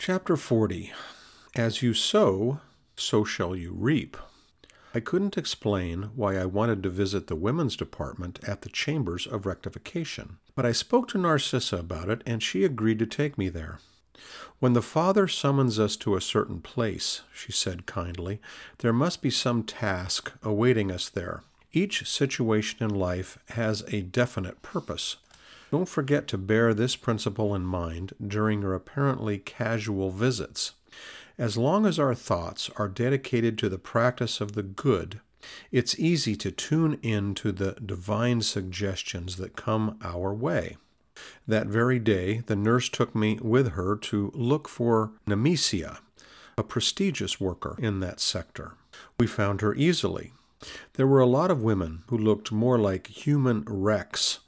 Chapter 40 As You Sow, So Shall You Reap. I couldn't explain why I wanted to visit the women's department at the Chambers of Rectification, but I spoke to Narcissa about it and she agreed to take me there. When the Father summons us to a certain place, she said kindly, there must be some task awaiting us there. Each situation in life has a definite purpose, don't forget to bear this principle in mind during your apparently casual visits. As long as our thoughts are dedicated to the practice of the good, it's easy to tune in to the divine suggestions that come our way. That very day, the nurse took me with her to look for Nemesia, a prestigious worker in that sector. We found her easily. There were a lot of women who looked more like human wrecks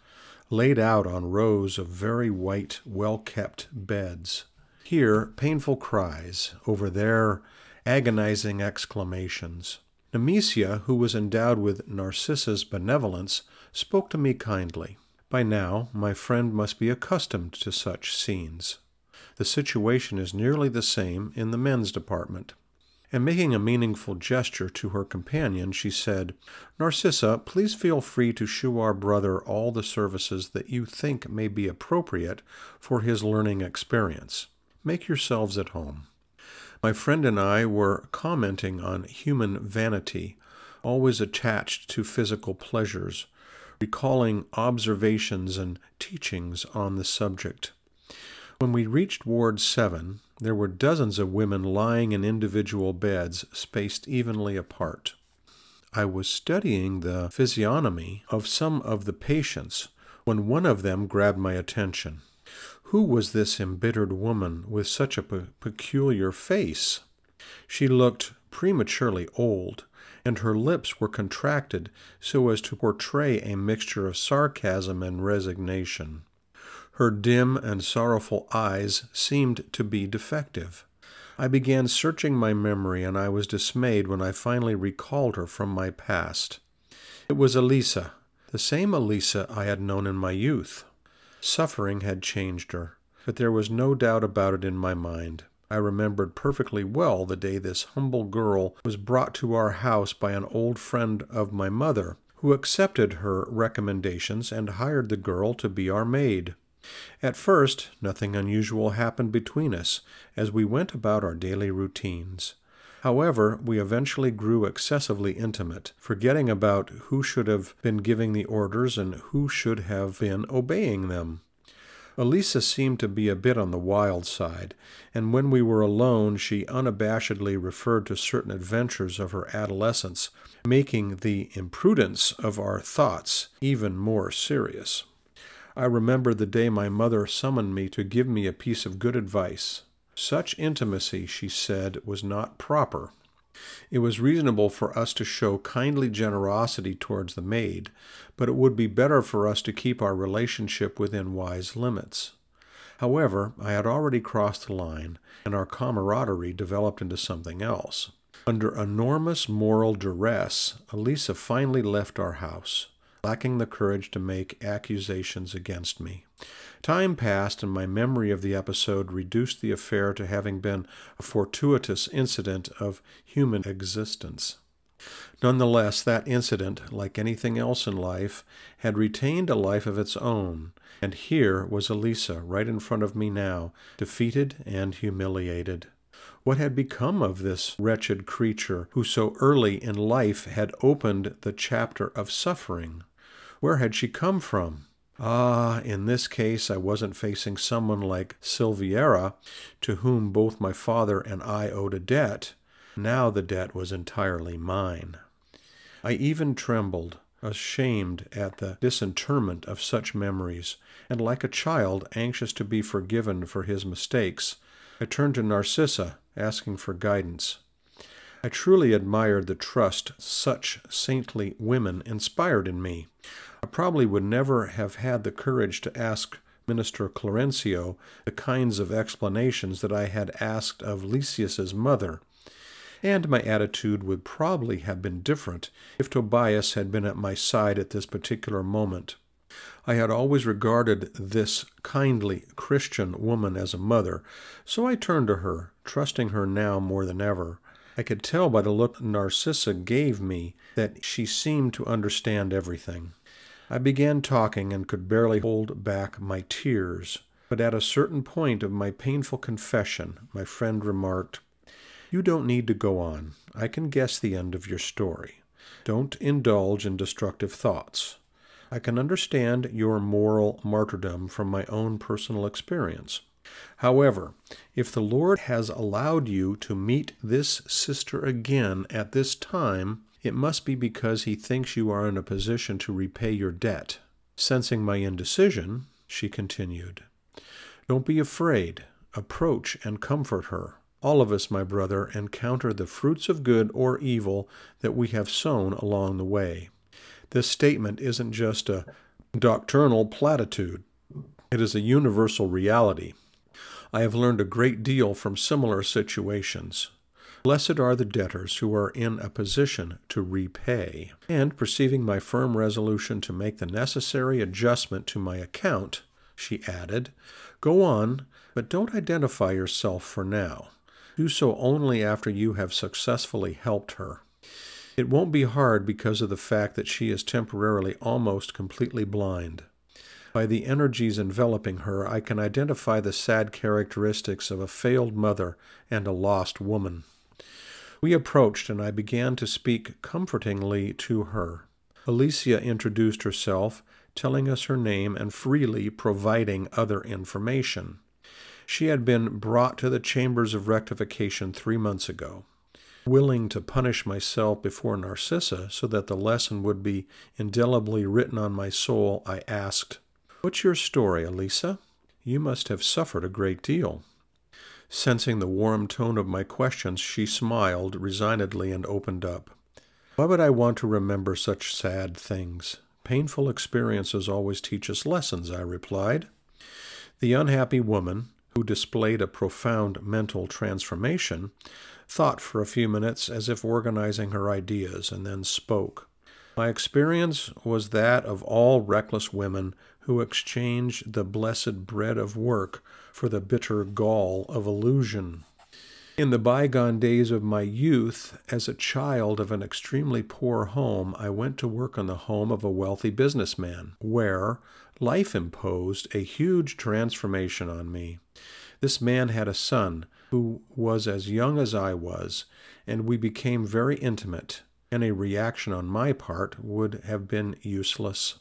laid out on rows of very white, well kept beds. Here, painful cries, over there, agonizing exclamations. Nemesia, who was endowed with Narcissa's benevolence, spoke to me kindly. By now, my friend must be accustomed to such scenes. The situation is nearly the same in the men's department and making a meaningful gesture to her companion, she said, Narcissa, please feel free to shew our brother all the services that you think may be appropriate for his learning experience. Make yourselves at home. My friend and I were commenting on human vanity, always attached to physical pleasures, recalling observations and teachings on the subject. When we reached Ward 7, there were dozens of women lying in individual beds spaced evenly apart. I was studying the physiognomy of some of the patients when one of them grabbed my attention. Who was this embittered woman with such a pe peculiar face? She looked prematurely old, and her lips were contracted so as to portray a mixture of sarcasm and resignation. Her dim and sorrowful eyes seemed to be defective. I began searching my memory, and I was dismayed when I finally recalled her from my past. It was Elisa, the same Elisa I had known in my youth. Suffering had changed her, but there was no doubt about it in my mind. I remembered perfectly well the day this humble girl was brought to our house by an old friend of my mother, who accepted her recommendations and hired the girl to be our maid. At first, nothing unusual happened between us as we went about our daily routines. However, we eventually grew excessively intimate, forgetting about who should have been giving the orders and who should have been obeying them. Elisa seemed to be a bit on the wild side, and when we were alone, she unabashedly referred to certain adventures of her adolescence, making the imprudence of our thoughts even more serious. I remember the day my mother summoned me to give me a piece of good advice. Such intimacy, she said, was not proper. It was reasonable for us to show kindly generosity towards the maid, but it would be better for us to keep our relationship within wise limits. However, I had already crossed the line, and our camaraderie developed into something else. Under enormous moral duress, Elisa finally left our house lacking the courage to make accusations against me. Time passed, and my memory of the episode reduced the affair to having been a fortuitous incident of human existence. Nonetheless, that incident, like anything else in life, had retained a life of its own, and here was Elisa right in front of me now, defeated and humiliated. What had become of this wretched creature who so early in life had opened the chapter of suffering? Where had she come from? Ah, in this case, I wasn't facing someone like Silviera, to whom both my father and I owed a debt. Now the debt was entirely mine. I even trembled, ashamed at the disinterment of such memories, and like a child anxious to be forgiven for his mistakes, I turned to Narcissa, asking for guidance. I truly admired the trust such saintly women inspired in me. I probably would never have had the courage to ask Minister Clarencio the kinds of explanations that I had asked of Lysias's mother, and my attitude would probably have been different if Tobias had been at my side at this particular moment. I had always regarded this kindly Christian woman as a mother, so I turned to her, trusting her now more than ever. I could tell by the look Narcissa gave me that she seemed to understand everything. I began talking and could barely hold back my tears. But at a certain point of my painful confession, my friend remarked, You don't need to go on. I can guess the end of your story. Don't indulge in destructive thoughts. I can understand your moral martyrdom from my own personal experience. However, if the Lord has allowed you to meet this sister again at this time, it must be because he thinks you are in a position to repay your debt. Sensing my indecision, she continued, Don't be afraid. Approach and comfort her. All of us, my brother, encounter the fruits of good or evil that we have sown along the way. This statement isn't just a doctrinal platitude. It is a universal reality. I have learned a great deal from similar situations. Blessed are the debtors who are in a position to repay. And perceiving my firm resolution to make the necessary adjustment to my account, she added, Go on, but don't identify yourself for now. Do so only after you have successfully helped her. It won't be hard because of the fact that she is temporarily almost completely blind. By the energies enveloping her, I can identify the sad characteristics of a failed mother and a lost woman. We approached, and I began to speak comfortingly to her. Alicia introduced herself, telling us her name and freely providing other information. She had been brought to the chambers of rectification three months ago. Willing to punish myself before Narcissa so that the lesson would be indelibly written on my soul, I asked, What's your story, Elisa? You must have suffered a great deal. Sensing the warm tone of my questions, she smiled resignedly and opened up. Why would I want to remember such sad things? Painful experiences always teach us lessons, I replied. The unhappy woman, who displayed a profound mental transformation, thought for a few minutes as if organizing her ideas, and then spoke. My experience was that of all reckless women who exchange the blessed bread of work for the bitter gall of illusion. In the bygone days of my youth, as a child of an extremely poor home, I went to work on the home of a wealthy businessman, where life imposed a huge transformation on me. This man had a son who was as young as I was, and we became very intimate. Any reaction on my part would have been useless.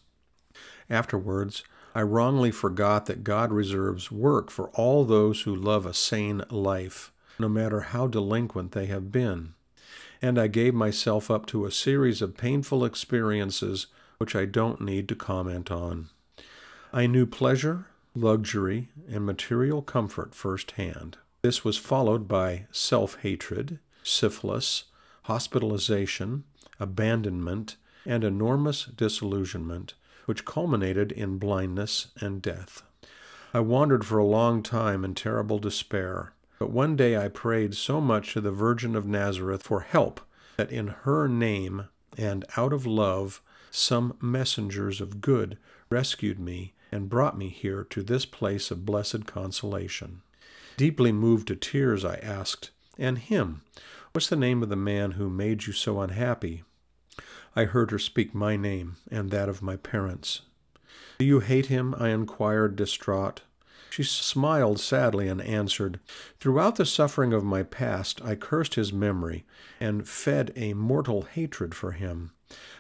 Afterwards, I wrongly forgot that God reserves work for all those who love a sane life, no matter how delinquent they have been. And I gave myself up to a series of painful experiences which I don't need to comment on. I knew pleasure, luxury, and material comfort firsthand. This was followed by self hatred, syphilis, hospitalization, abandonment, and enormous disillusionment, which culminated in blindness and death. I wandered for a long time in terrible despair. But one day I prayed so much to the Virgin of Nazareth for help that in her name and out of love some messengers of good rescued me and brought me here to this place of blessed consolation. Deeply moved to tears, I asked, And him, what's the name of the man who made you so unhappy? I heard her speak my name and that of my parents. Do you hate him? I inquired, distraught. She smiled sadly and answered, Throughout the suffering of my past, I cursed his memory and fed a mortal hatred for him.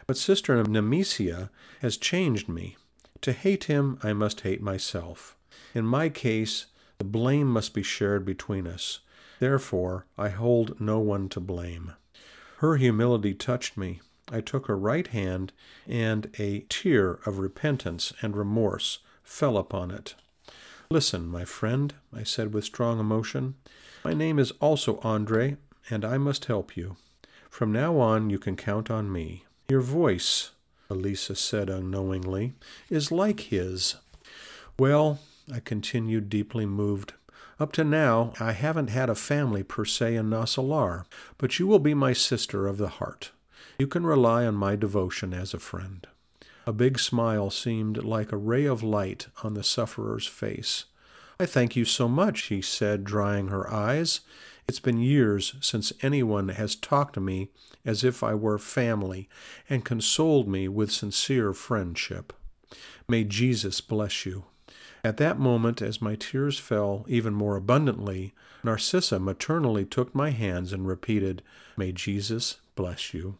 But Sister Nemesia has changed me. To hate him, I must hate myself. In my case, the blame must be shared between us. Therefore, I hold no one to blame. Her humility touched me. I took her right hand, and a tear of repentance and remorse fell upon it. Listen, my friend, I said with strong emotion, my name is also Andre, and I must help you. From now on, you can count on me. Your voice, Elisa said unknowingly, is like his. Well, I continued, deeply moved, up to now, I haven't had a family per se in Nassalar, but you will be my sister of the heart. You can rely on my devotion as a friend. A big smile seemed like a ray of light on the sufferer's face. I thank you so much, he said, drying her eyes. It's been years since anyone has talked to me as if I were family and consoled me with sincere friendship. May Jesus bless you. At that moment, as my tears fell even more abundantly, Narcissa maternally took my hands and repeated, May Jesus bless you.